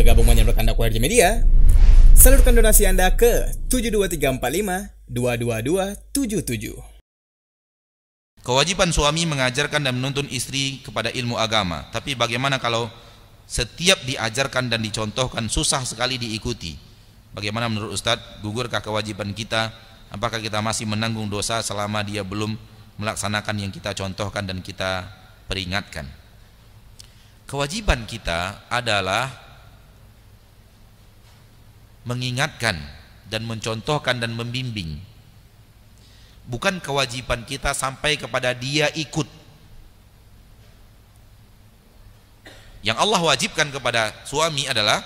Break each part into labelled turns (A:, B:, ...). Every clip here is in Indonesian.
A: bergabung menyebut Anda Kuarja Media, salurkan donasi Anda ke 72345-22277. Kewajiban suami mengajarkan dan menuntun istri kepada ilmu agama. Tapi bagaimana kalau setiap diajarkan dan dicontohkan susah sekali diikuti? Bagaimana menurut Ustadz, gugurkah kewajiban kita? Apakah kita masih menanggung dosa selama dia belum melaksanakan yang kita contohkan dan kita peringatkan? Kewajiban kita adalah mengingatkan dan mencontohkan dan membimbing bukan kewajiban kita sampai kepada dia ikut yang Allah wajibkan kepada suami adalah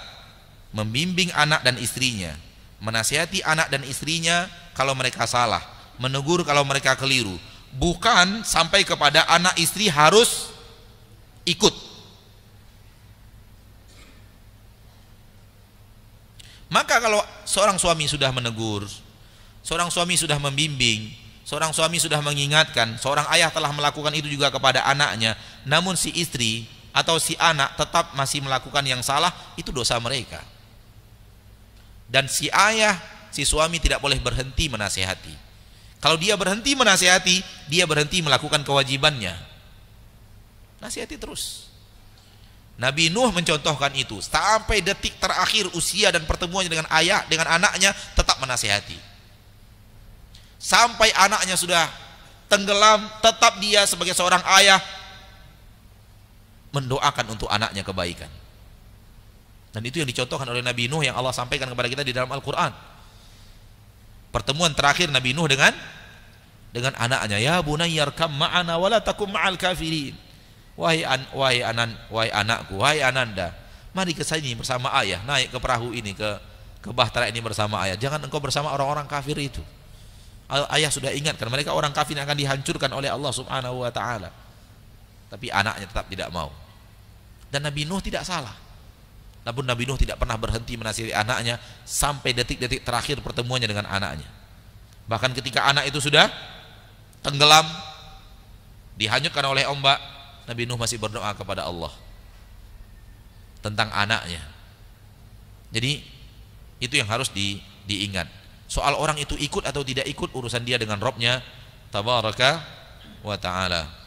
A: membimbing anak dan istrinya menasihati anak dan istrinya kalau mereka salah menegur kalau mereka keliru bukan sampai kepada anak istri harus ikut Maka kalau seorang suami sudah menegur, seorang suami sudah membimbing, seorang suami sudah mengingatkan, seorang ayah telah melakukan itu juga kepada anaknya, namun si istri atau si anak tetap masih melakukan yang salah, itu dosa mereka. Dan si ayah, si suami tidak boleh berhenti menasehati. Kalau dia berhenti menasehati, dia berhenti melakukan kewajibannya. Nasihati terus. Nabi Nuh mencontohkan itu sampai detik terakhir usia dan pertemuannya dengan ayah dengan anaknya tetap menasihati sampai anaknya sudah tenggelam tetap dia sebagai seorang ayah mendoakan untuk anaknya kebaikan dan itu yang dicontohkan oleh Nabi Nuh yang Allah sampaikan kepada kita di dalam Al-Quran pertemuan terakhir Nabi Nuh dengan dengan anaknya ya bunayyarkam ma'ana wala takum ma'al kafirin Wahai, an, wahai, anan, wahai anakku, wahai ananda, mari ke sini bersama ayah, naik ke perahu ini, ke, ke bahtera ini bersama ayah. Jangan engkau bersama orang-orang kafir itu. Ayah sudah ingatkan, mereka orang kafir yang akan dihancurkan oleh Allah subhanahu wa ta'ala. Tapi anaknya tetap tidak mau. Dan Nabi Nuh tidak salah. Namun Nabi Nuh tidak pernah berhenti menasihati anaknya sampai detik-detik terakhir pertemuannya dengan anaknya. Bahkan ketika anak itu sudah tenggelam, dihanyutkan oleh ombak, Nabi Nuh masih berdoa kepada Allah tentang anaknya. Jadi itu yang harus di, diingat. Soal orang itu ikut atau tidak ikut urusan dia dengan Robnya, tabaraka wa taala.